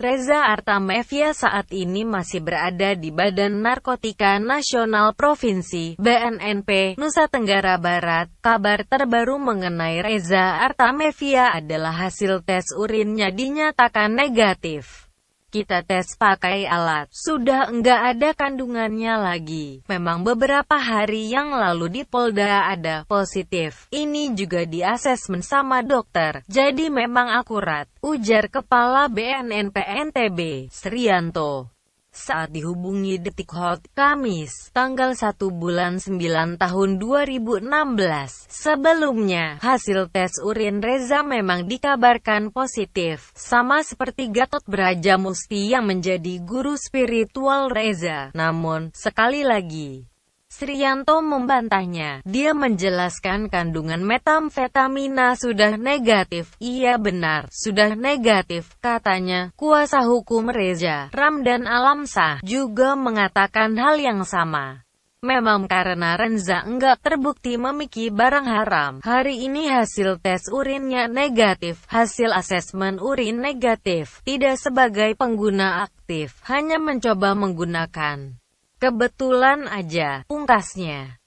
Reza Artamevia saat ini masih berada di Badan Narkotika Nasional Provinsi BNNP, Nusa Tenggara Barat. Kabar terbaru mengenai Reza Artamevia adalah hasil tes urinnya dinyatakan negatif. Kita tes pakai alat, sudah enggak ada kandungannya lagi. Memang beberapa hari yang lalu di Polda ada positif. Ini juga di asesmen sama dokter, jadi memang akurat. Ujar Kepala BNNP NTB, Srianto. Saat dihubungi Detik Hot, Kamis, tanggal 1 bulan 9 tahun 2016, sebelumnya, hasil tes urin Reza memang dikabarkan positif, sama seperti Gatot Brajamusti yang menjadi guru spiritual Reza. Namun, sekali lagi, Srianto membantahnya. Dia menjelaskan kandungan metamfetamina sudah negatif. Iya benar, sudah negatif, katanya. Kuasa hukum Reza, Ramdan Alamsah, juga mengatakan hal yang sama. Memang karena Renza enggak terbukti memiliki barang haram. Hari ini hasil tes urinnya negatif, hasil asesmen urin negatif, tidak sebagai pengguna aktif, hanya mencoba menggunakan. Kebetulan aja, pungkasnya.